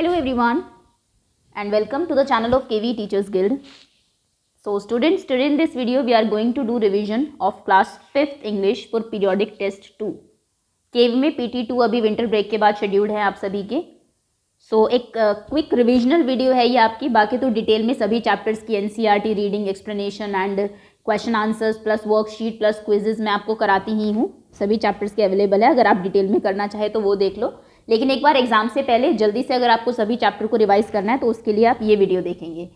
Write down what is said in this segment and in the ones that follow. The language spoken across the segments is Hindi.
Hello everyone and welcome to the channel of KV teachers guild so students today in this video we are going to do revision of class fifth English for periodic test two KV में टू अभी विंटर ब्रेक के बाद शेड्यूल्ड है आप सभी के. सो so, एक क्विक uh, रिविजनल वीडियो है ये आपकी बाकी तो डिटेल में सभी चैप्टर्स की an reading explanation and question answers plus worksheet plus quizzes मैं आपको कराती ही हूँ सभी चैप्टर्स के अवेलेबल है अगर आप डिटेल में करना चाहे तो वो देख लो लेकिन एक बार एग्जाम से पहले जल्दी से अगर आपको सभी चैप्टर को रिवाइज करना है तो उसके लिए आप ये वीडियो देखेंगे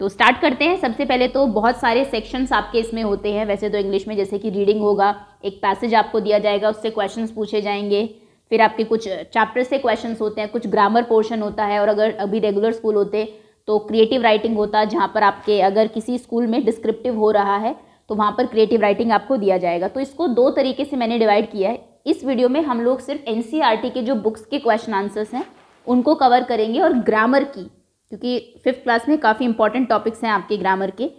तो स्टार्ट करते हैं सबसे पहले तो बहुत सारे सेक्शंस आपके इसमें होते हैं वैसे तो इंग्लिश में जैसे कि रीडिंग होगा एक पैसेज आपको दिया जाएगा उससे क्वेश्चन पूछे जाएंगे फिर आपके कुछ चैप्टर से क्वेश्चन होते हैं कुछ ग्रामर पोर्शन होता है और अगर अभी रेगुलर स्कूल होते तो क्रिएटिव राइटिंग होता जहाँ पर आपके अगर किसी स्कूल में डिस्क्रिप्टिव हो रहा है तो वहाँ पर क्रिएटिव राइटिंग आपको दिया जाएगा तो इसको दो तरीके से मैंने डिवाइड किया है इस वीडियो में हम लोग सिर्फ एन e के जो बुक्स के क्वेश्चन आंसर्स हैं उनको कवर करेंगे और ग्रामर की क्योंकि फिफ्थ क्लास में काफ़ी इंपॉर्टेंट टॉपिक्स हैं आपके ग्रामर के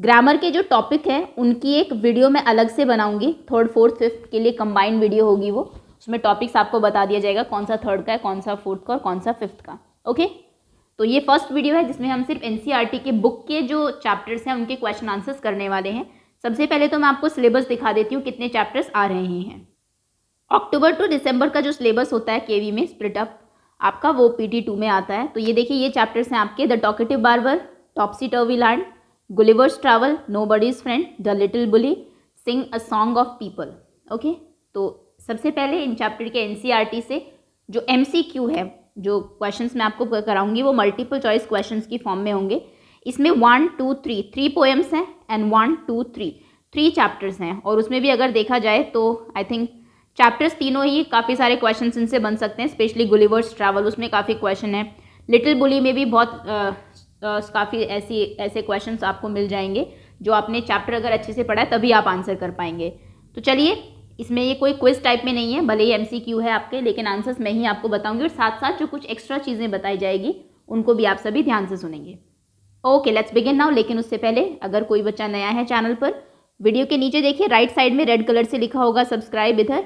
ग्रामर के जो टॉपिक हैं उनकी एक वीडियो मैं अलग से बनाऊंगी थर्ड फोर्थ फिफ्थ के लिए कंबाइंड वीडियो होगी वो उसमें टॉपिक्स आपको बता दिया जाएगा कौन सा थर्ड का है कौन सा फोर्थ का और कौन सा फिफ्थ का ओके तो ये फर्स्ट वीडियो है जिसमें हम सिर्फ एन e के बुक के जो चैप्टर्स हैं उनके क्वेश्चन आंसर्स करने वाले हैं सबसे पहले तो मैं आपको सिलेबस दिखा देती हूँ कितने चैप्टर्स आ रहे हैं अक्टूबर टू दिसंबर का जो सिलेबस होता है केवी में स्प्लिट अप आपका वो पीटी टू में आता है तो ये देखिए ये चैप्टर्स हैं आपके the talkative barber topsy turvy land Gulliver's travel nobody's friend the little bully sing a song of people okay तो सबसे पहले इन चैप्टर के एन e से जो एम है जो क्वेश्चंस मैं आपको कराऊंगी वो मल्टीपल चॉइस क्वेश्चंस की फॉर्म में होंगे इसमें one two three three poems हैं and one two three three chapters हैं और उसमें भी अगर देखा जाए तो आई थिंक चैप्टर्स तीनों ही काफ़ी सारे क्वेश्चन इनसे बन सकते हैं स्पेशली गुलिवर्स ट्रैवल उसमें काफ़ी क्वेश्चन है लिटिल बुली में भी बहुत काफ़ी ऐसी ऐसे क्वेश्चन आपको मिल जाएंगे जो आपने चैप्टर अगर अच्छे से पढ़ा तभी आप आंसर कर पाएंगे तो चलिए इसमें ये कोई क्विज टाइप में नहीं है भले ही एमसीक्यू है आपके लेकिन आंसर्स मैं ही आपको बताऊंगी और साथ साथ जो कुछ एक्स्ट्रा चीज़ें बताई जाएगी उनको भी आप सभी ध्यान से सुनेंगे ओके लेट्स बिगिन नाउ लेकिन उससे पहले अगर कोई बच्चा नया है चैनल पर वीडियो के नीचे देखिए राइट साइड में रेड कलर से लिखा होगा सब्सक्राइब इधर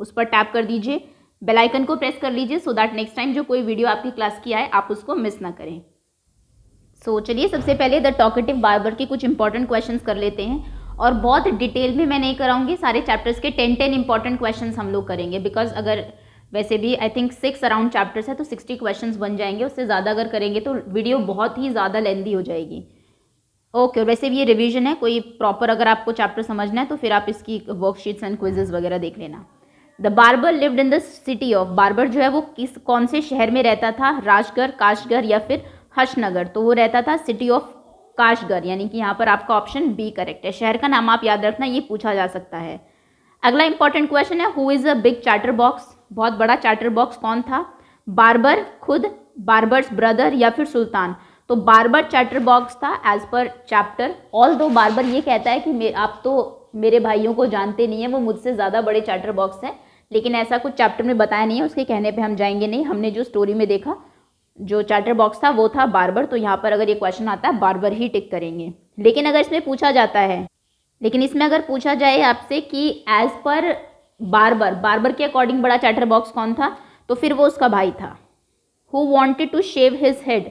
उस पर टैप कर दीजिए बेल आइकन को प्रेस कर लीजिए सो दैट नेक्स्ट टाइम जो कोई वीडियो आपकी क्लास की आए आप उसको मिस ना करें सो so, चलिए सबसे पहले द टॉकेटिव बार्बर के कुछ इंपॉर्टेंट क्वेश्चन कर लेते हैं और बहुत डिटेल में मैं नहीं कराऊंगी सारे चैप्टर्स के टेन टेन इंपॉर्टेंट क्वेश्चन हम लोग करेंगे बिकॉज अगर वैसे भी I think six around chapters है तो सिक्सटी क्वेश्चंस बन जाएंगे उससे ज़्यादा अगर करेंगे तो वीडियो बहुत ही ज़्यादा लेंदी हो जाएगी ओके और वैसे भी ये रिवीजन है कोई प्रॉपर अगर आपको चैप्टर समझना है तो फिर आप इसकी वर्कशीट्स एंड क्विजेज़ वगैरह देख लेना the barber lived in the city of barber जो है वो किस कौन से शहर में रहता था राजगढ़ काशगढ़ या फिर हर्षनगर तो वो रहता था सिटी ऑफ काशगढ़ यानी कि यहाँ पर आपका ऑप्शन बी करेक्ट है शहर का नाम आप याद रखना ये पूछा जा सकता है अगला इंपॉर्टेंट क्वेश्चन है who is a big chatterbox बहुत बड़ा चार्टर बॉक्स कौन था बार्बर खुद बार्बर्स ब्रदर या फिर सुल्तान तो बार्बर चार्टर बॉक्स था as per chapter although barber ये कहता है कि आप तो मेरे भाइयों को जानते नहीं है वो मुझसे ज़्यादा बड़े चार्टर बॉक्स हैं लेकिन ऐसा कुछ चैप्टर में बताया नहीं है उसके कहने पे हम जाएंगे नहीं हमने जो स्टोरी में देखा जो चार्टर बॉक्स था वो था बार्बर तो यहाँ पर अगर ये क्वेश्चन आता है बार्बर ही टिक करेंगे लेकिन अगर इसमें पूछा जाता है लेकिन इसमें अगर पूछा जाए आपसे कि एज पर बार्बर बार्बर के अकॉर्डिंग बड़ा चार्टर बॉक्स कौन था तो फिर वो उसका भाई था who wanted to shave his head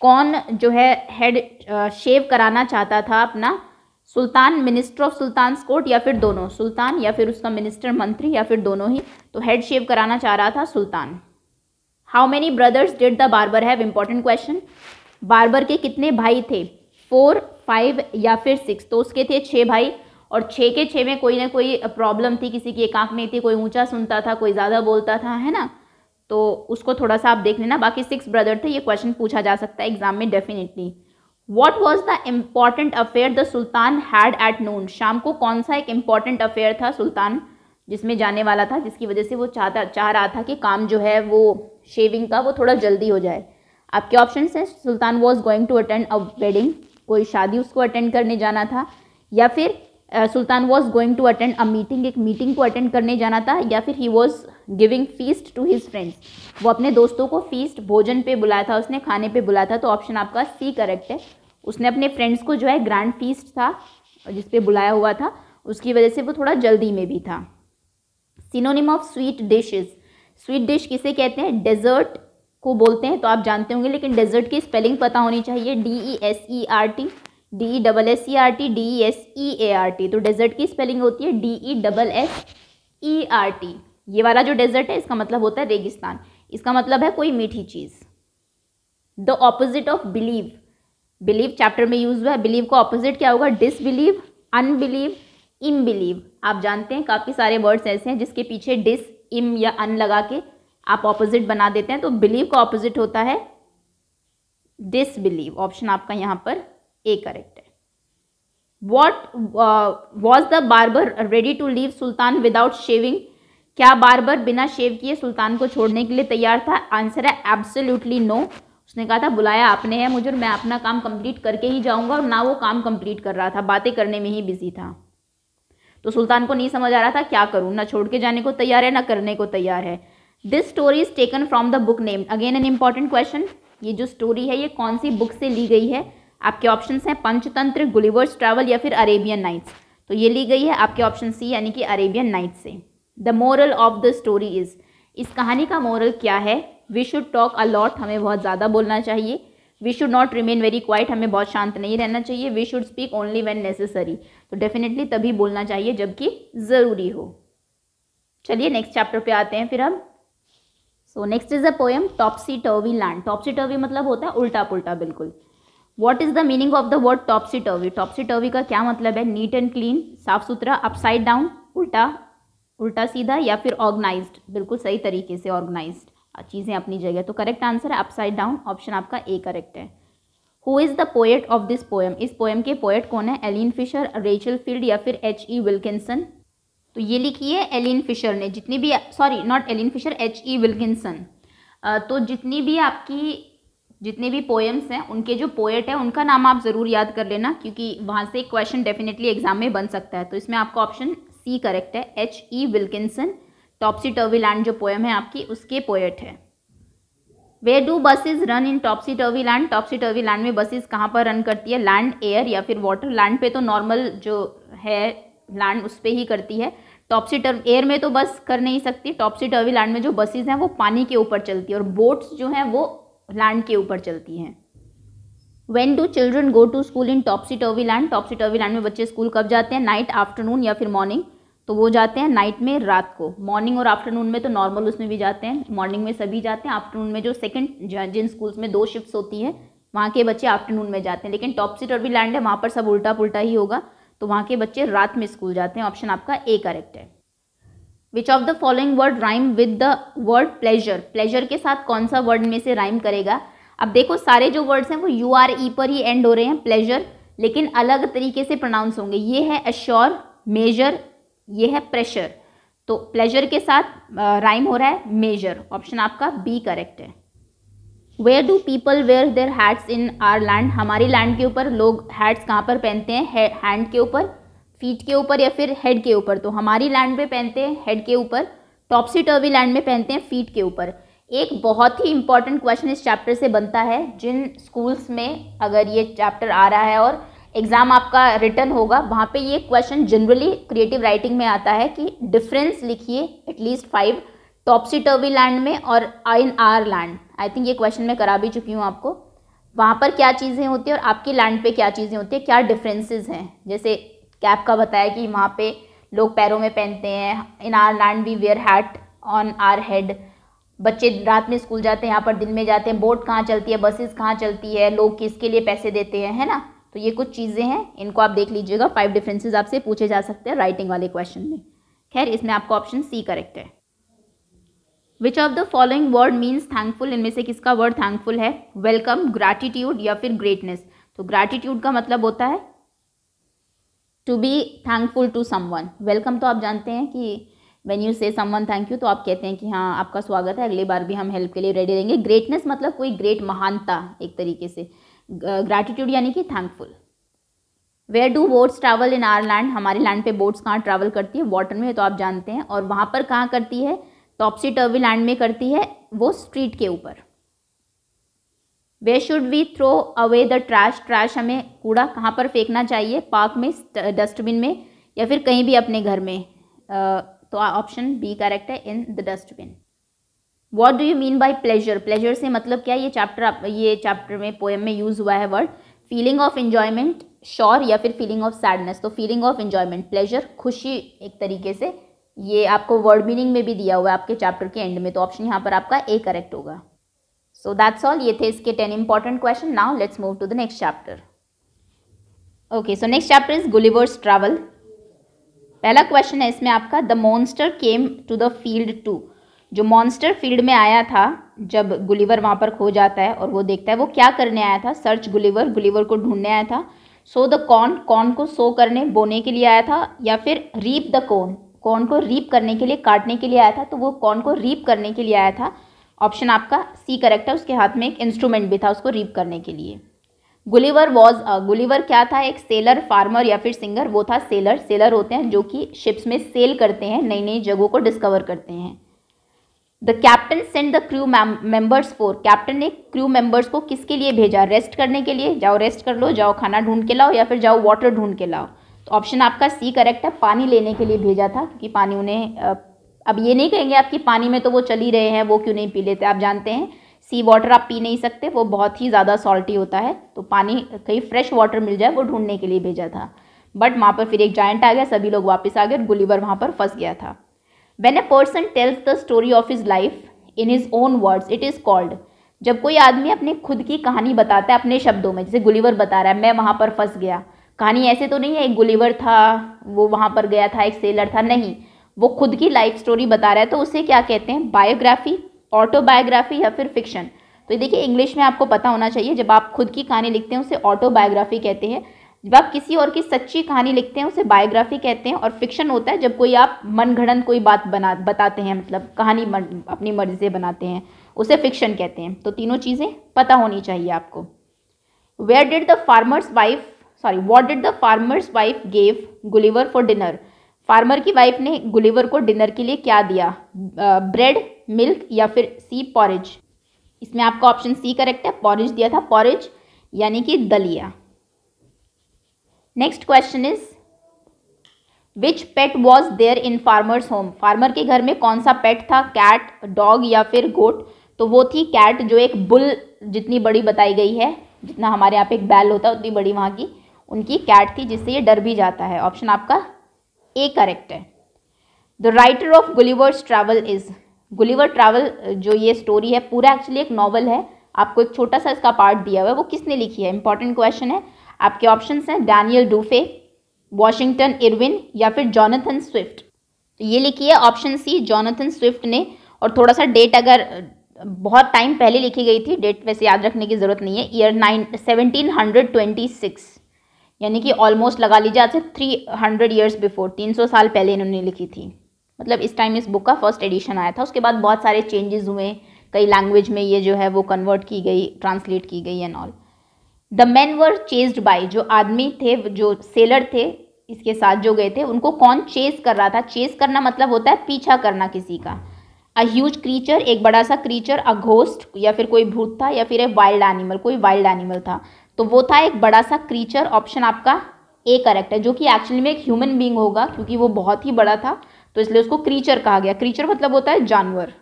कौन जो है हेड शेव कराना चाहता था अपना सुल्तान मिनिस्टर ऑफ सुल्तान कोर्ट या फिर दोनों सुल्तान या फिर उसका मिनिस्टर मंत्री या फिर दोनों ही तो हेड शेव कराना चाह रहा था सुल्तान how many brothers did the barber have important question barber के कितने भाई थे फोर फाइव या फिर सिक्स तो उसके थे छः भाई और छः के छः में कोई ना कोई प्रॉब्लम थी किसी की एक आँख नहीं थी कोई ऊंचा सुनता था कोई ज़्यादा बोलता था है ना तो उसको थोड़ा सा आप देख लेना बाकी सिक्स ब्रदर थे ये क्वेश्चन पूछा जा सकता है एग्जाम में definitely what was the important affair the sultan had at noon शाम को कौन सा एक इम्पॉर्टेंट अफेयर था सुल्तान जिसमें जाने वाला था जिसकी वजह से वो चाहता चाह रहा था कि काम जो है वो शेविंग का वो थोड़ा जल्दी हो जाए आपके ऑप्शन हैं sultan was going to attend a wedding कोई शादी उसको अटेंड करने जाना था या फिर sultan was going to attend a meeting एक मीटिंग को अटेंड करने जाना था या फिर he was giving feast to his friends वो अपने दोस्तों को फीसट भोजन पे बुलाया था उसने खाने पे बुलाया था तो ऑप्शन आपका सी करेक्ट है उसने अपने फ्रेंड्स को जो है ग्रैंड फीस्ट था जिसपे बुलाया हुआ था उसकी वजह से वो थोड़ा जल्दी में भी था synonym of sweet dishes sweet dish किसे कहते हैं डेजर्ट को बोलते हैं तो आप जानते होंगे लेकिन डेजर्ट की स्पेलिंग पता होनी चाहिए D E S E R T D E double S E R T D E S E A R T तो डेजर्ट की स्पेलिंग होती है D E double S E R T ये वाला जो डेजर्ट है इसका मतलब होता है रेगिस्तान इसका मतलब है कोई मीठी चीज़ the opposite of believe believe chapter में यूज हुआ है बिलीव का ऑपोजिट क्या होगा डिसबिलीव अनबिलीव इमबिलीव आप जानते हैं काफ़ी सारे वर्ड्स ऐसे हैं जिसके पीछे डिस इम या अन लगा के आप ऑपोजिट बना देते हैं तो बिलीव का ऑपोजिट होता है डिसबिलीव ऑप्शन आपका यहाँ पर ए करेक्ट है what was the barber ready to leave sultan without shaving क्या बार्बर बिना शेव किए सुल्तान को छोड़ने के लिए तैयार था आंसर है एब्सोल्यूटली नो no. उसने कहा था बुलाया आपने है मुझे और मैं अपना काम कंप्लीट करके ही जाऊंगा और ना वो काम कंप्लीट कर रहा था बातें करने में ही बिजी था तो सुल्तान को नहीं समझ आ रहा था क्या करूँ ना छोड़ के जाने को तैयार है ना करने को तैयार है this story is taken from the book name again an important question ये जो स्टोरी है ये कौन सी बुक से ली गई है आपके ऑप्शन हैं पंचतंत्र गुलिवर्स ट्रैवल या फिर अरेबियन नाइट्स तो ये ली गई है आपके ऑप्शन सी यानी कि अरेबियन नाइट्स से the moral of the story is इस कहानी का मोरल क्या है वी शुड टॉक अलॉट हमें बहुत ज़्यादा बोलना चाहिए we should not remain very quiet हमें बहुत शांत नहीं रहना चाहिए we should speak only when necessary तो डेफिनेटली तभी बोलना चाहिए जबकि ज़रूरी हो चलिए नेक्स्ट चैप्टर पे आते हैं फिर हम so next is a poem topsy turvy land topsy turvy मतलब होता है उल्टा पुल्टा बिल्कुल what is the meaning of the word topsy turvy topsy turvy का क्या मतलब है नीट एंड क्लीन साफ सुथरा अपसाइड डाउन उल्टा उल्टा सीधा या फिर ऑर्गेनाइज्ड बिल्कुल सही तरीके से ऑर्गेनाइज्ड चीज़ें अपनी जगह तो करेक्ट आंसर है अपसाइड डाउन ऑप्शन आपका ए करेक्ट है who is the poet of this poem इस पोएम के पोएट कौन है एलिन फिशर रेचल फील्ड या फिर एच ई विल्किंसन तो ये लिखी है एलिन फिशर ने जितनी भी sorry not Aileen Fisher H E Wilkinson तो जितनी भी आपकी जितने भी पोएम्स हैं उनके जो पोएट हैं उनका नाम आप ज़रूर याद कर लेना क्योंकि वहाँ से क्वेश्चन डेफिनेटली एग्जाम में बन सकता है तो इसमें आपका ऑप्शन सी करेक्ट है H E Wilkinson topsy turvy land जो पोएम है आपकी उसके पोएट है where do buses run in topsy turvy land topsy turvy land में बसेज कहाँ पर रन करती है लैंड एयर या फिर वाटर लैंड पे तो नॉर्मल जो है लैंड उस पर ही करती है टॉपसी टर्व एयर में तो बस कर नहीं सकती टॉपसी टर्वी लैंड में जो बसेज हैं वो पानी के ऊपर चलती है और बोट्स जो हैं वो लैंड के ऊपर चलती हैं when do children go to school in topsy turvy land topsy turvy land में बच्चे स्कूल कब जाते हैं नाइट आफ्टरनून या फिर मॉर्निंग तो वो जाते हैं नाइट में रात को मॉर्निंग और आफ्टरनून में तो नॉर्मल उसमें भी जाते हैं मॉर्निंग में सभी जाते हैं आफ्टरनून में जो सेकंड जिन स्कूल्स में दो शिफ्ट्स होती है वहाँ के बच्चे आफ्टरनून में जाते हैं लेकिन टॉप सीट और भी लैंड है वहाँ पर सब उल्टा पुल्टा ही होगा तो वहाँ के बच्चे रात में स्कूल जाते हैं ऑप्शन आपका ए करेक्ट है which of the following word rhyme with the word pleasure pleasure के साथ कौन सा वर्ड में से राइम करेगा अब देखो सारे जो वर्ड्स हैं वो यू आर ई पर ही एंड हो रहे हैं प्लेजर लेकिन अलग तरीके से प्रोनाउंस होंगे ये है अश्योर मेजर ये है प्रेशर तो प्लेजर के साथ राइम हो रहा है मेजर ऑप्शन आपका बी करेक्ट है where do people wear their hats in our land हमारी लैंड के ऊपर लोग हैट्स कहाँ पर पहनते हैं हैंड के ऊपर फीट के ऊपर या फिर हेड के ऊपर तो हमारी लैंड में पहनते हैं हेड के ऊपर टॉपसी टर्वी लैंड में पहनते हैं फीट के ऊपर एक बहुत ही इंपॉर्टेंट क्वेश्चन इस चैप्टर से बनता है जिन स्कूल्स में अगर ये चैप्टर आ रहा है और एग्ज़ाम आपका रिटर्न होगा वहाँ पे ये क्वेश्चन जनरली क्रिएटिव राइटिंग में आता है कि डिफरेंस लिखिए at least five topsy turvy land में और in our land I think ये क्वेश्चन मैं करा भी चुकी हूँ आपको वहाँ पर क्या चीज़ें होती हैं और आपकी लैंड पे क्या चीज़ें होती हैं क्या डिफरेंसेस हैं जैसे कैप का बताया कि वहाँ पे लोग पैरों में पहनते हैं in our land we wear hat on our head बच्चे रात में स्कूल जाते हैं यहाँ पर दिन में जाते हैं बोट कहाँ चलती है बसेस कहाँ चलती है लोग किसके लिए पैसे देते हैं है ना तो ये कुछ चीज़ें हैं इनको आप देख लीजिएगा फाइव डिफरेंसेज आपसे पूछे जा सकते हैं राइटिंग वाले क्वेश्चन में खैर इसमें आपका ऑप्शन सी करेक्ट है which of the following word means thankful इनमें से किसका वर्ड थैंकफुल है वेलकम ग्रैटिट्यूड या फिर ग्रेटनेस तो ग्रैटिट्यूड का मतलब होता है to be thankful to someone welcome तो आप जानते हैं कि when you say someone thank you तो आप कहते हैं कि हाँ आपका स्वागत है अगली बार भी हम हेल्प के लिए रेडी रहेंगे ग्रेटनेस मतलब कोई ग्रेट महानता एक तरीके से ग्रैटिट्यूड यानी कि thankful where do boats travel in our land हमारे लैंड पे बोट्स कहाँ ट्रैवल करती है वाटर में तो आप जानते हैं और वहाँ पर कहाँ करती है टॉपसी टर्वी लैंड में करती है वो स्ट्रीट के ऊपर where should we throw away the trash trash हमें कूड़ा कहाँ पर फेंकना चाहिए पार्क में डस्टबिन में या फिर कहीं भी अपने घर में uh, तो ऑप्शन बी करेक्ट है in the dustbin what do you mean by pleasure pleasure से मतलब क्या ये चैप्टर आप ये चैप्टर में पोएम में यूज़ हुआ है word feeling of enjoyment sure या फिर फीलिंग ऑफ सैडनेस तो फीलिंग ऑफ इंजॉयमेंट प्लेजर खुशी एक तरीके से ये आपको वर्ड मीनिंग में भी दिया हुआ है आपके चैप्टर के एंड में तो ऑप्शन यहाँ पर आपका ए करेक्ट होगा सो दैट्स ऑल ये थे इसके ten important question now let's move to the next chapter okay so next chapter is Gulliver's travel पहला क्वेश्चन है इसमें आपका the monster came to the field to जो मॉन्स्टर फील्ड में आया था जब गुलीवर वहाँ पर खो जाता है और वो देखता है वो क्या करने आया था सर्च गुलीवर गुलीवर को ढूंढने आया था सो द कॉन कॉन को सो करने बोने के लिए आया था या फिर रीप द कॉन कॉन को रीप करने के लिए काटने के लिए आया था तो वो कॉन को रीप करने के लिए आया था ऑप्शन आपका सी करेक्ट है उसके हाथ में एक इंस्ट्रूमेंट भी था उसको रीप करने के लिए गुलीवर वॉज गुलीवर क्या था एक सेलर फार्मर या फिर सिंगर वो था सेलर सेलर होते हैं जो कि शिप्स में सेल करते हैं नई नई जगहों को डिस्कवर करते हैं the captain send the crew members for captain ने क्रू मेंबर्स को किसके लिए भेजा रेस्ट करने के लिए जाओ रेस्ट कर लो जाओ खाना ढूंढ के लाओ या फिर जाओ वाटर ढूंढ के लाओ तो ऑप्शन आपका सी करेक्ट है पानी लेने के लिए भेजा था क्योंकि पानी उन्हें अब ये नहीं कहेंगे कि पानी में तो वो चल ही रहे हैं वो क्यों नहीं पी लेते आप जानते हैं सी वाटर आप पी नहीं सकते वो बहुत ही ज़्यादा सॉल्टी होता है तो पानी कहीं फ्रेश वाटर मिल जाए वो ढूंढने के लिए भेजा था बट वहाँ पर फिर एक जाइंट आ गया सभी लोग वापस आ गए और गुलीवर वहाँ पर फंस गया था when a person tells the story of his life in his own words it is called जब कोई आदमी अपने खुद की कहानी बताता है अपने शब्दों में जैसे गुलीवर बता रहा है मैं वहाँ पर फंस गया कहानी ऐसे तो नहीं है एक गुलीवर था वो वहाँ पर गया था एक सेलर था नहीं वो खुद की लाइफ स्टोरी बता रहा है तो उसे क्या कहते हैं बायोग्राफी ऑटोबायोग्राफी या फिर फिक्शन तो देखिए इंग्लिश में आपको पता होना चाहिए जब आप खुद की कहानी लिखते हैं उसे ऑटोबायोग्राफी कहते हैं जब आप किसी और की सच्ची कहानी लिखते हैं उसे बायोग्राफी कहते हैं और फिक्शन होता है जब कोई आप मनगढ़ंत कोई बात बना बताते हैं मतलब कहानी मन, अपनी मर्जी से बनाते हैं उसे फिक्शन कहते हैं तो तीनों चीज़ें पता होनी चाहिए आपको where did the farmer's wife sorry what did the farmer's wife gave Gulliver for dinner farmer की वाइफ ने गुलिवर को डिनर के लिए क्या दिया ब्रेड मिल्क या फिर सी पॉरेज इसमें आपका ऑप्शन सी करेक्ट है पॉरेज दिया था पॉरेज यानी कि दलिया next question is which pet was there in farmer's home farmer के घर में कौन सा पेट था कैट डॉग या फिर गोट तो वो थी कैट जो एक बुल जितनी बड़ी बताई गई है जितना हमारे यहाँ पे एक बैल होता है उतनी बड़ी वहाँ की उनकी कैट थी जिससे ये डर भी जाता है ऑप्शन आपका ए करेक्ट है the writer of Gulliver's travel is Gulliver travel जो ये स्टोरी है पूरा एक्चुअली एक नॉवल है आपको एक छोटा सा इसका पार्ट दिया हुआ है वो किसने लिखी है इंपॉर्टेंट क्वेश्चन है आपके ऑप्शन हैं डैनियल डूफे वॉशिंगटन इरविन या फिर जॉनथन स्विफ्ट तो ये लिखिए ऑप्शन सी जॉनथन स्विफ्ट ने और थोड़ा सा डेट अगर बहुत टाइम पहले लिखी गई थी डेट वैसे याद रखने की ज़रूरत नहीं है year nine seventeen hundred twenty six यानी कि ऑलमोस्ट लगा लीजिए आज से थ्री हंड्रेड ईयर्स बिफोर तीन सौ साल पहले इन्होंने लिखी थी मतलब इस टाइम इस बुक का फर्स्ट एडिशन आया था उसके बाद बहुत सारे चेंजेस हुए कई लैंग्वेज में ये जो है वो कन्वर्ट की गई ट्रांसलेट की गई and all the man were chased by जो आदमी थे जो सेलर थे इसके साथ जो गए थे उनको कौन चेस कर रहा था चेस करना मतलब होता है पीछा करना किसी का अ ह्यूज क्रीचर एक बड़ा सा क्रीचर अ घोस्ट या फिर कोई भूत था या फिर ए वाइल्ड एनिमल कोई वाइल्ड एनिमल था तो वो था एक बड़ा सा क्रीचर ऑप्शन आपका ए करेक्ट है जो कि एक्चुअली में एक ह्यूमन बींग होगा क्योंकि वो बहुत ही बड़ा था तो इसलिए उसको क्रीचर कहा गया क्रीचर मतलब होता है जानवर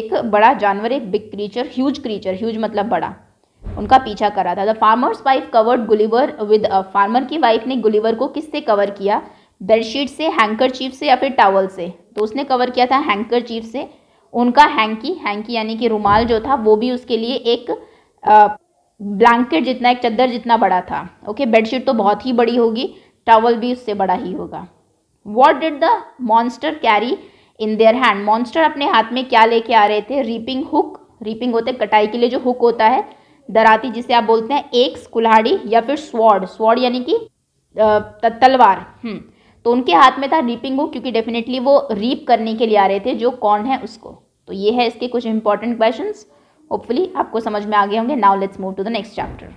एक बड़ा जानवर एक big creature huge creature huge मतलब बड़ा उनका पीछा करा था the farmer's wife covered Gulliver with farmer की वाइफ ने गुलीवर को किससे कवर किया बेडशीट से हैंकर चीफ से या फिर टावल से तो उसने कवर किया था हैंकर चीफ से उनका हैंकी हैंकी यानी कि रुमाल जो था वो भी उसके लिए एक ब्लैंकेट uh, जितना एक चद्दर जितना बड़ा था ओके बेडशीट तो बहुत ही बड़ी होगी टावल भी उससे बड़ा ही होगा what did the monster carry in their hand monster अपने हाथ में क्या लेके आ रहे थे रीपिंग हुक रीपिंग होते कटाई के लिए जो हुक होता है दराती जिसे आप बोलते हैं एक कुल्हाड़ी या फिर स्वॉर्ड स्वॉर्ड यानी कि तलवार हम्म। तो उनके हाथ में था रीपिंग हुक क्योंकि डेफिनेटली वो रीप करने के लिए आ रहे थे जो कौन है उसको तो ये है इसके कुछ इंपॉर्टेंट क्वेश्चन होपफुली आपको समझ में आ गए होंगे now let's move to the next chapter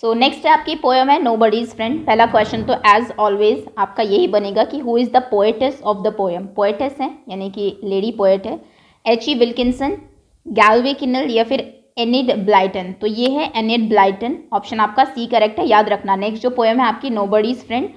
so next आपकी पोएम है नो बडीज फ्रेंड पहला क्वेश्चन तो एज ऑलवेज आपका यही बनेगा कि who is the poetess of the poem poetess है यानी कि लेडी पोएट है H E Wilkinson Galway Kinnell या फिर एनिड ब्लाइटन तो ये है एनिड ब्लाइटन ऑप्शन आपका सी करेक्ट है याद रखना नेक्स्ट जो पोएम है आपकी नोबडीज फ्रेंड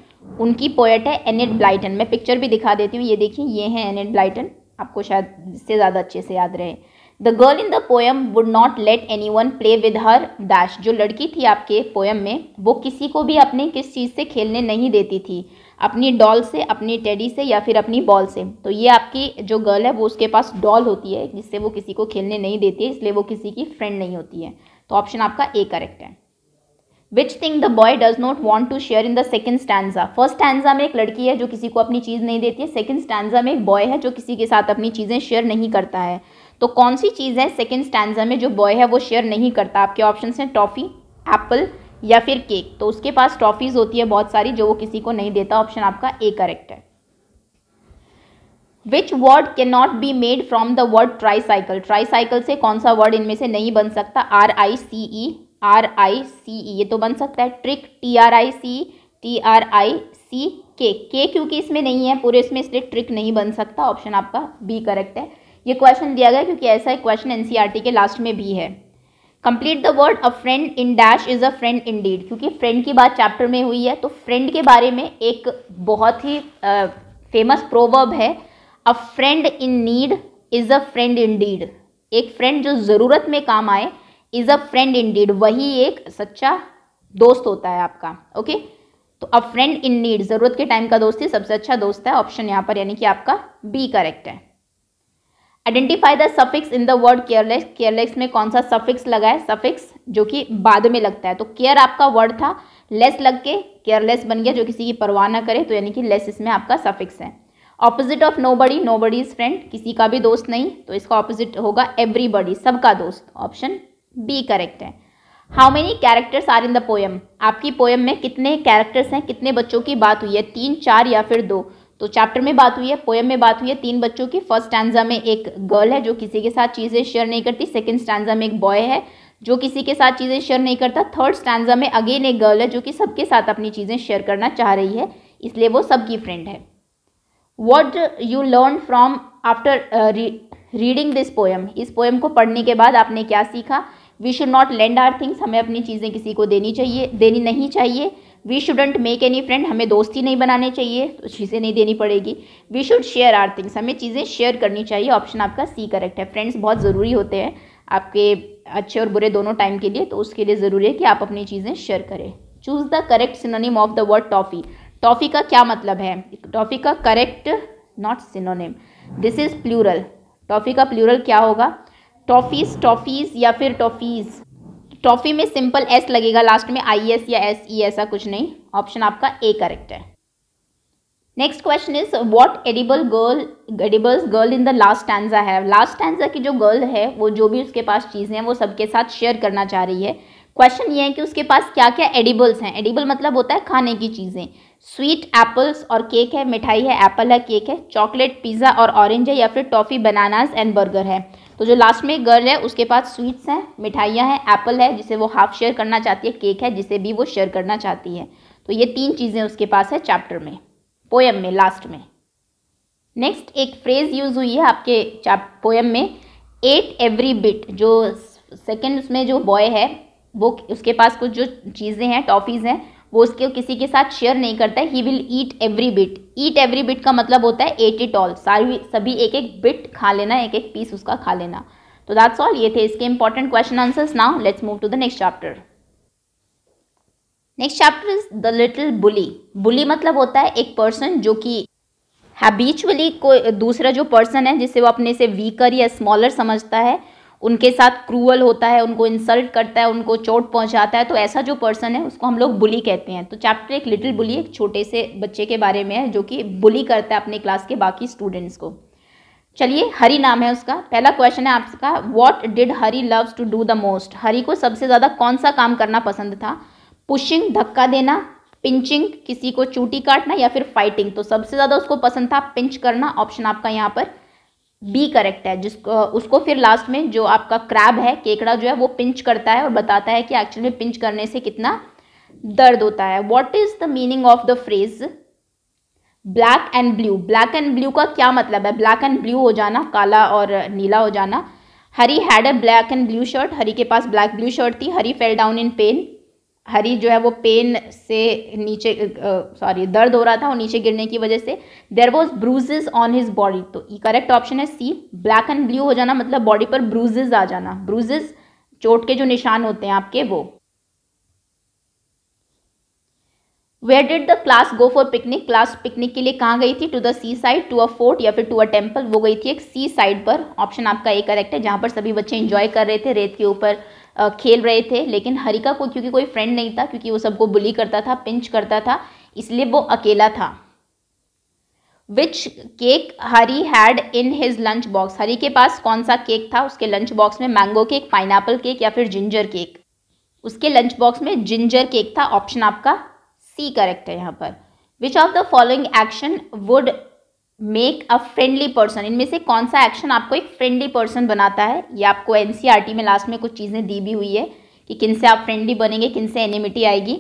उनकी पोएट है एनिड ब्लाइटन मैं पिक्चर भी दिखा देती हूँ ये देखिए ये है एनिड ब्लाइटन आपको शायद इससे ज़्यादा अच्छे से याद रहे the girl in the poem would not let anyone play with her dash जो लड़की थी आपके पोएम में वो किसी को भी अपने किस चीज़ से खेलने नहीं देती थी अपनी डॉल से अपनी टेडी से या फिर अपनी बॉल से तो ये आपकी जो गर्ल है वो उसके पास डॉल होती है जिससे वो किसी को खेलने नहीं देती है इसलिए वो किसी की फ्रेंड नहीं होती है तो ऑप्शन आपका ए करेक्ट है which thing the boy does not want to share in the second stanza first stanza में एक लड़की है जो किसी को अपनी चीज़ नहीं देती है सेकेंड स्टैंडा में एक बॉय है जो किसी के साथ अपनी चीज़ें शेयर नहीं करता है तो कौन सी चीज़ है सेकेंड स्टैंडा में जो बॉय है वो शेयर नहीं करता आपके ऑप्शन हैं टॉफ़ी एप्पल या फिर केक तो उसके पास ट्रॉफीज होती है बहुत सारी जो वो किसी को नहीं देता ऑप्शन आपका ए करेक्ट है which word can not be made from the word tricycle tricycle से कौन सा वर्ड इनमें से नहीं बन सकता are I C E R I सी ई ये तो बन सकता है trick T R I C T R I C K के क्योंकि इसमें नहीं है पूरे इसमें इसलिए ट्रिक नहीं बन सकता ऑप्शन आपका बी करेक्ट है ये क्वेश्चन दिया गया क्योंकि ऐसा एक क्वेश्चन एनसीईआरटी e के लास्ट में भी है complete the word a friend in dash is a friend in deed क्योंकि फ्रेंड की बात चैप्टर में हुई है तो फ्रेंड के बारे में एक बहुत ही फेमस प्रोवर्ब है a friend in need is a friend in deed एक फ्रेंड जो ज़रूरत में काम आए is a friend in deed वही एक सच्चा दोस्त होता है आपका ओके तो अ फ्रेंड इन नीड ज़रूरत के टाइम का दोस्त ही सबसे अच्छा दोस्त है ऑप्शन यहाँ पर यानी कि आपका बी करेक्ट है identify the suffix in the word careless careless में कौन सा सफिक्स लगा है सफिक्स जो कि बाद में लगता है तो केयर आपका वर्ड था लेस लग के केयरलेस बन गया जो किसी की परवाह ना करे तो यानी कि लेस इसमें आपका सफिक्स है opposite of nobody nobody is friend किसी का भी दोस्त नहीं तो इसका ऑपोजिट होगा एवरीबडी सबका दोस्त ऑप्शन बी करेक्ट है how many characters are in the poem आपकी पोएम में कितने कैरेक्टर्स हैं कितने बच्चों की बात हुई है तीन चार या फिर दो तो चैप्टर में बात हुई है पोएम में बात हुई है तीन बच्चों की फर्स्ट स्टैंडा में एक गर्ल है जो किसी के साथ चीज़ें शेयर नहीं करती सेकेंड स्टैंडा में एक बॉय है जो किसी के साथ चीज़ें शेयर नहीं करता थर्ड स्टैंडा में अगेन एक गर्ल है जो कि सबके साथ अपनी चीज़ें शेयर करना चाह रही है इसलिए वो सबकी फ्रेंड है what you learn from after reading this poem इस पोएम को पढ़ने के बाद आपने क्या सीखा we should not lend our things हमें अपनी चीज़ें किसी को देनी चाहिए देनी नहीं चाहिए we shouldn't make any friend हमें दोस्ती नहीं बनाने चाहिए तो चीज़ें नहीं देनी पड़ेगी we should share our things हमें चीज़ें शेयर करनी चाहिए ऑप्शन आपका सी करेक्ट है फ्रेंड्स बहुत ज़रूरी होते हैं आपके अच्छे और बुरे दोनों टाइम के लिए तो उसके लिए ज़रूरी है कि आप अपनी चीज़ें शेयर करें choose the correct synonym of the word toffee toffee का क्या मतलब है टॉफ़ी का correct not synonym this is plural toffee का प्लूरल क्या होगा टॉफ़ीज़ टॉफ़ीज़ या फिर टॉफ़ीज़ ट्रॉफी में सिंपल एस लगेगा लास्ट में आई एस e या एस ई e ऐसा कुछ नहीं ऑप्शन आपका ए करेक्ट है next question is what edible girl edibles girl in the last stanza है लास्ट टैंजा की जो गर्ल है वो जो भी उसके पास चीज़ें हैं वो सबके साथ शेयर करना चाह रही है क्वेश्चन ये है कि उसके पास क्या क्या एडिबल्स हैं एडिबल मतलब होता है खाने की चीज़ें स्वीट एप्पल्स और केक है मिठाई है एप्पल है केक है चॉकलेट पिज़्ज़ा और ऑरेंज है या फिर टॉफ़ी बनानाज एंड बर्गर है तो जो लास्ट में गर्ल है उसके पास स्वीट्स हैं मिठाइयाँ हैं एप्पल है जिसे वो हाफ शेयर करना चाहती है केक है जिसे भी वो शेयर करना चाहती है तो ये तीन चीज़ें उसके पास है चैप्टर में पोएम में लास्ट में नेक्स्ट एक फ्रेज यूज़ हुई है आपके चैप पोएम में एट एवरी बिट जो सेकेंड उसमें जो बॉय है वो उसके पास कुछ जो चीज़ें हैं टॉफ़ीज़ हैं वो उसके किसी के साथ शेयर नहीं करता है he will eat every bit eat every bit का मतलब होता है एट इट ऑल सारी सभी एक एक बिट खा लेना एक एक पीस उसका खा लेना तो दैट्स ऑल ये थे इसके important question answers now let's move to the next chapter next chapter is the little bully bully मतलब होता है एक पर्सन जो कि हैबिचुअली कोई दूसरा जो पर्सन है जिसे वो अपने से वीकर या स्मॉलर समझता है उनके साथ क्रूअल होता है उनको इंसल्ट करता है उनको चोट पहुंचाता है तो ऐसा जो पर्सन है उसको हम लोग बुली कहते हैं तो चैप्टर एक लिटिल बुली एक छोटे से बच्चे के बारे में है जो कि बुली करता है अपने क्लास के बाकी स्टूडेंट्स को चलिए हरी नाम है उसका पहला क्वेश्चन है आपका what did Hari loves to do the most Hari को सबसे ज़्यादा कौन सा काम करना पसंद था पुशिंग धक्का देना पिंचिंग किसी को चूटी काटना या फिर फाइटिंग तो सबसे ज़्यादा उसको पसंद था पिंच करना ऑप्शन आपका यहाँ पर बी करेक्ट है जिसको उसको फिर लास्ट में जो आपका क्रैब है केकड़ा जो है वो पिंच करता है और बताता है कि एक्चुअली पिंच करने से कितना दर्द होता है what is the meaning of the phrase black and blue black and blue का क्या मतलब है ब्लैक एंड ब्लू हो जाना काला और नीला हो जाना Hari had a black and blue shirt Hari के पास ब्लैक ब्लू शर्ट थी Hari fell down in pain Hari जो है वो पेन से नीचे सॉरी दर्द हो रहा था और नीचे गिरने की वजह से there was bruises on his body तो करेक्ट ऑप्शन है सी ब्लैक एंड ब्लू हो जाना मतलब बॉडी पर ब्रूजेज आ जाना ब्रूजेज चोट के जो निशान होते हैं आपके वो where did the class go for picnic class picnic के लिए कहाँ गई थी to the seaside to a fort या फिर टू अ टेम्पल वो गई थी एक सी साइड पर ऑप्शन आपका ए करेक्ट है जहाँ पर सभी बच्चे इंजॉय कर रहे थे रेत के ऊपर खेल रहे थे लेकिन हरिका को क्योंकि कोई फ्रेंड नहीं था क्योंकि वो सबको बुली करता था पिंच करता था इसलिए वो अकेला था which cake Hari had in his lunch box Hari के पास कौन सा केक था उसके लंच बॉक्स में मैंगो केक पाइनएप्पल केक या फिर जिंजर केक उसके लंच बॉक्स में जिंजर केक था ऑप्शन आपका सी करेक्ट है यहाँ पर which of the following action would make a friendly person इनमें से कौन सा एक्शन आपको एक फ्रेंडली पर्सन बनाता है ये आपको टी e में लास्ट में कुछ चीज़ें दी भी हुई है कि किन से आप फ्रेंडली बनेंगे किन से एनिमिटी आएगी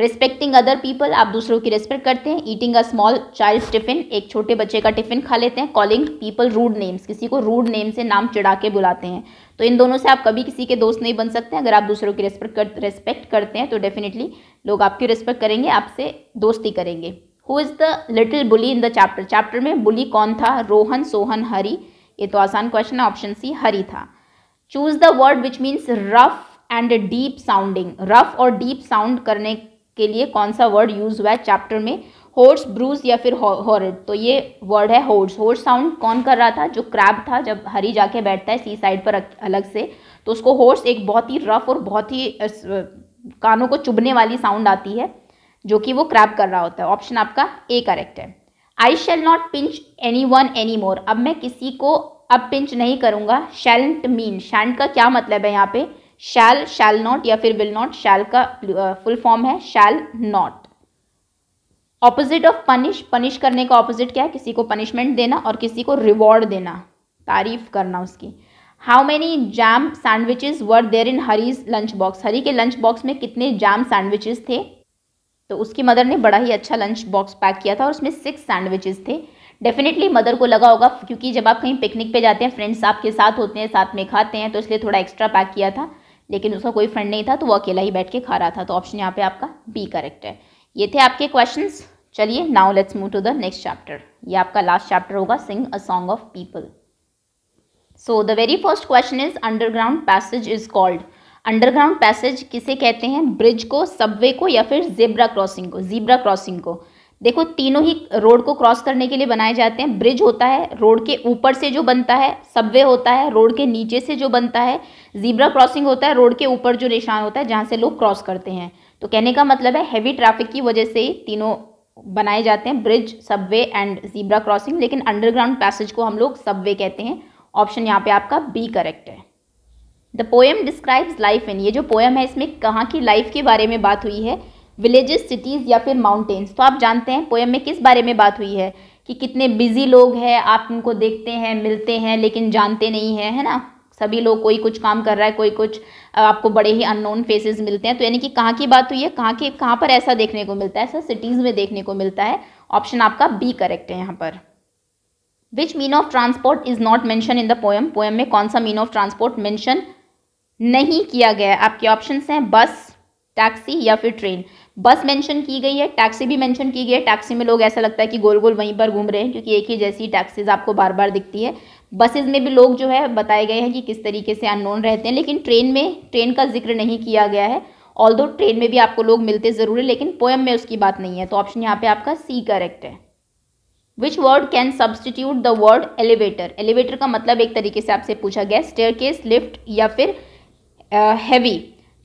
रिस्पेक्टिंग अदर पीपल आप दूसरों की रिस्पेक्ट करते हैं eating a small child tiffin एक छोटे बच्चे का टिफिन खा लेते हैं कॉलिंग पीपल रूड नेम्स किसी को रूड नेम से नाम चिड़ा के बुलाते हैं तो इन दोनों से आप कभी किसी के दोस्त नहीं बन सकते हैं अगर आप दूसरों की रिस्पेक्ट कर, रिस्पेक्ट करते हैं तो डेफिनेटली लोग आपकी रिस्पेक्ट करेंगे आपसे दोस्ती करेंगे who is the little bully in the chapter chapter में बुली कौन था रोहन सोहन हरी ये तो आसान क्वेश्चन है ऑप्शन सी हरी था choose the word which means rough and deep sounding rough और डीप साउंड करने के लिए कौन सा वर्ड यूज हुआ है चैप्टर में हॉर्स ब्रूज या फिर हॉर्ड तो ये वर्ड है हॉर्स हॉर्स साउंड कौन कर रहा था जो क्रैब था जब हरी जाके बैठता है सी साइड पर अलग से तो उसको हॉर्स एक बहुत ही रफ और बहुत ही कानों को चुभने वाली साउंड आती है जो कि वो क्रैप कर रहा होता है ऑप्शन आपका ए करेक्ट है I shall not pinch anyone anymore अब मैं किसी को अब पिंच नहीं करूंगा शैल्ट मीन शैंट का क्या मतलब है यहाँ पे शैल शैल नॉट या फिर विल नॉट शैल का फुल uh, फॉर्म है shall not opposite of punish punish करने का ऑपोजिट क्या है किसी को पनिशमेंट देना और किसी को रिवॉर्ड देना तारीफ करना उसकी how many jam sandwiches were there in Hari's lunch box Hari के लंच बॉक्स में कितने जैम सैंडविचेज थे तो उसकी मदर ने बड़ा ही अच्छा लंच बॉक्स पैक किया था और उसमें सिक्स सैंडविचेस थे डेफिनेटली मदर को लगा होगा क्योंकि जब आप कहीं पिकनिक पे जाते हैं फ्रेंड्स आपके साथ होते हैं साथ में खाते हैं तो इसलिए थोड़ा एक्स्ट्रा पैक किया था लेकिन उसका कोई फ्रेंड नहीं था तो वो अकेला ही बैठ के खा रहा था तो ऑप्शन यहाँ पे आपका बी करेक्ट है ये थे आपके क्वेश्चन चलिए now let's move to the next chapter ये आपका लास्ट चैप्टर होगा sing a song of people so the very first question is underground passage is called underground passage किसे कहते हैं ब्रिज को सबवे को या फिर जेब्रा क्रॉसिंग को जीब्रा क्रॉसिंग को देखो तीनों ही रोड को क्रॉस करने के लिए बनाए जाते हैं ब्रिज होता है रोड के ऊपर से जो बनता है सबवे होता है रोड के नीचे से जो बनता है जीब्रा क्रॉसिंग होता है रोड के ऊपर जो निशान होता है जहाँ से लोग क्रॉस करते हैं तो कहने का मतलब है हैवी ट्रैफिक की वजह से ही तीनों बनाए जाते हैं bridge subway and zebra crossing लेकिन अंडरग्राउंड पैसेज को हम लोग सबवे कहते हैं ऑप्शन यहाँ पे आपका बी करेक्ट है the poem describes life in ये जो पोएम है इसमें कहाँ की लाइफ के बारे में बात हुई है विलेजेस सिटीज़ या फिर माउंटेन्स तो आप जानते हैं पोएम में किस बारे में बात हुई है कि कितने बिजी लोग हैं आप उनको देखते हैं मिलते हैं लेकिन जानते नहीं हैं है ना सभी लोग कोई कुछ काम कर रहा है कोई कुछ आपको बड़े ही अननोन फेसेस मिलते हैं तो यानी कि कहाँ की बात हुई है कहाँ के कहाँ पर ऐसा देखने को मिलता है ऐसा सिटीज़ में देखने को मिलता है ऑप्शन आपका बी करेक्ट है यहाँ पर which mean of transport is not mention in the poem poem में कौन सा मीन ऑफ ट्रांसपोर्ट मैंशन नहीं किया गया है आपके ऑप्शन हैं बस टैक्सी या फिर ट्रेन बस मेंशन की गई है टैक्सी भी मेंशन की गई है टैक्सी में लोग ऐसा लगता है कि गोल गोल वहीं पर घूम रहे हैं क्योंकि एक ही जैसी टैक्सीज आपको बार बार दिखती है बसेज में भी लोग जो है बताए गए हैं कि किस तरीके से अननोन रहते हैं लेकिन ट्रेन में ट्रेन का जिक्र नहीं किया गया है ऑल दो ट्रेन में भी आपको लोग मिलते ज़रूर है लेकिन पोएम में उसकी बात नहीं है तो ऑप्शन यहाँ पे आपका सी करेक्ट है which word can substitute the word elevator elevator का मतलब एक तरीके से आपसे पूछा गया स्टेयर लिफ्ट या फिर हैवी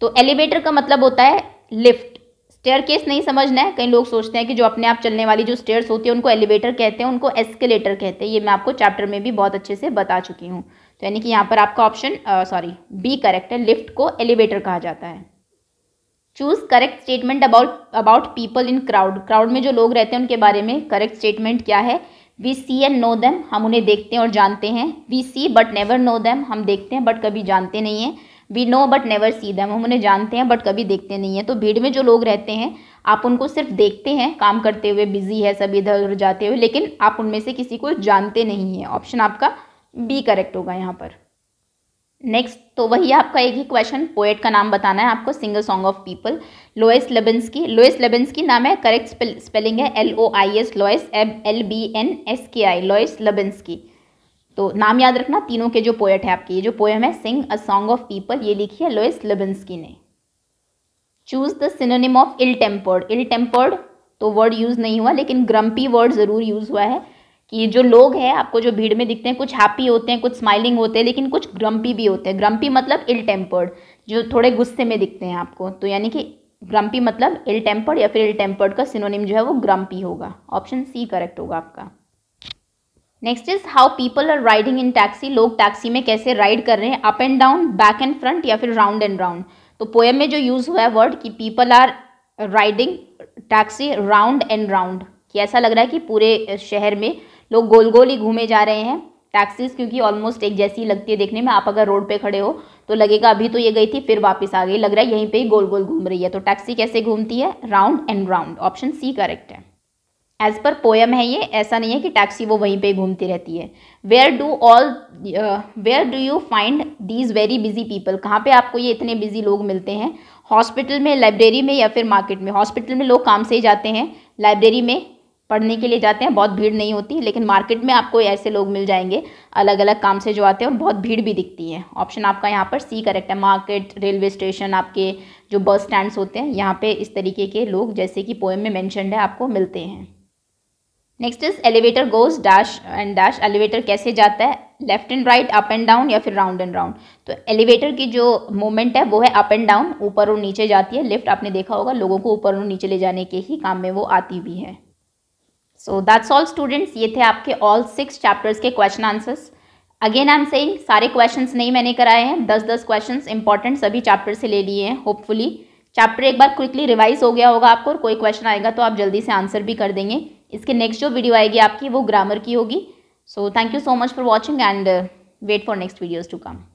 तो एलिवेटर का मतलब होता है लिफ्ट स्टेयर केस नहीं समझना है कई लोग सोचते हैं कि जो अपने आप चलने वाली जो स्टेयर्स होती है उनको एलिवेटर कहते हैं उनको एस्केलेटर कहते हैं ये मैं आपको चैप्टर में भी बहुत अच्छे से बता चुकी हूँ तो यानी कि यहाँ पर आपका ऑप्शन सॉरी बी करेक्ट है लिफ्ट को एलिवेटर कहा जाता है choose correct statement about about people in crowd crowd में जो लोग रहते हैं उनके बारे में करेक्ट स्टेटमेंट क्या है we see and know them हम उन्हें देखते हैं और जानते हैं we see but never know them हम देखते हैं बट कभी जानते नहीं हैं we know but never see them हम उन्हें जानते हैं बट कभी देखते नहीं हैं तो भीड़ में जो लोग रहते हैं आप उनको सिर्फ देखते हैं काम करते हुए बिजी है सब इधर उधर जाते हुए लेकिन आप उनमें से किसी को जानते नहीं हैं ऑप्शन आपका बी करेक्ट होगा यहाँ पर नेक्स्ट तो वही आपका एक ही क्वेश्चन पोएट का नाम बताना है आपको single song of people Lois की लोएस की नाम है करेक्ट स्पेलिंग है L O I S Lois एब L B N S K I loess की तो नाम याद रखना तीनों के जो पोएट है आपके ये जो पोएम है sing a song of people ये लिखी है लोइस लिबन्सकी ने choose the synonym of ill tempered ill tempered तो वर्ड यूज़ नहीं हुआ लेकिन ग्रम्पी वर्ड ज़रूर यूज़ हुआ है कि जो लोग हैं आपको जो भीड़ में दिखते हैं कुछ हैप्पी होते हैं कुछ स्माइलिंग होते हैं लेकिन कुछ ग्रम्पी भी होते हैं ग्रम्पी मतलब इल टेम्पर्ड जो थोड़े गुस्से में दिखते हैं आपको तो यानी कि ग्रम्पी मतलब इल टेम्पर्ड या फिर इल टेम्पर्ड का सिनोनिम जो है वो ग्रम्पी होगा ऑप्शन सी करेक्ट होगा आपका next is how people are riding in taxi लोग टैक्सी में कैसे राइड कर रहे हैं up and down back and front या फिर राउंड एंड राउंड तो पोएम में जो यूज़ हुआ है वर्ड कि people are riding taxi round and round कि ऐसा लग रहा है कि पूरे शहर में लोग गोल गोल ही घूमे जा रहे हैं टैक्सीज क्योंकि ऑलमोस्ट एक जैसी लगती है देखने में आप अगर रोड पे खड़े हो तो लगेगा अभी तो ये गई थी फिर वापस आ गई लग रहा है यहीं पे ही गोल गोल घूम रही है तो टैक्सी कैसे घूमती है round and round option C correct है एज पर पोएम है ये ऐसा नहीं है कि टैक्सी वो वहीं पे घूमती रहती है where do all where do you find these very busy people कहाँ पे आपको ये इतने बिजी लोग मिलते हैं हॉस्पिटल में लाइब्रेरी में या फिर मार्केट में हॉस्पिटल में लोग काम से ही जाते हैं लाइब्रेरी में पढ़ने के लिए जाते हैं बहुत भीड़ नहीं होती लेकिन मार्केट में आपको ऐसे लोग मिल जाएंगे अलग अलग काम से जो आते हैं और बहुत भीड़ भी दिखती है ऑप्शन आपका यहाँ पर सी करेक्ट है मार्केट रेलवे स्टेशन आपके जो बस स्टैंड्स होते हैं यहाँ पे इस तरीके के लोग जैसे कि पोएम में मैंशनड है आपको मिलते हैं next is elevator goes dash and dash elevator कैसे जाता है left and right up and down या फिर राउंड एंड राउंड तो एलिवेटर की जो मूवमेंट है वो है अप एंड डाउन ऊपर और नीचे जाती है लिफ्ट आपने देखा होगा लोगों को ऊपर और नीचे ले जाने के ही काम में वो आती भी है सो दैट्स ऑल स्टूडेंट्स ये थे आपके ऑल सिक्स चैप्टर्स के question answers again I am saying सारे क्वेश्चंस नहीं मैंने कराए हैं दस दस क्वेश्चंस इंपॉर्टेंट सभी चैप्टर से ले लिए हैं होपफुली चैप्टर एक बार क्विकली रिवाइज हो गया होगा आपको और कोई क्वेश्चन आएगा तो आप जल्दी से आंसर भी कर देंगे इसके नेक्स्ट जो वीडियो आएगी आपकी वो ग्रामर की होगी so thank you so much for watching and wait for next videos to come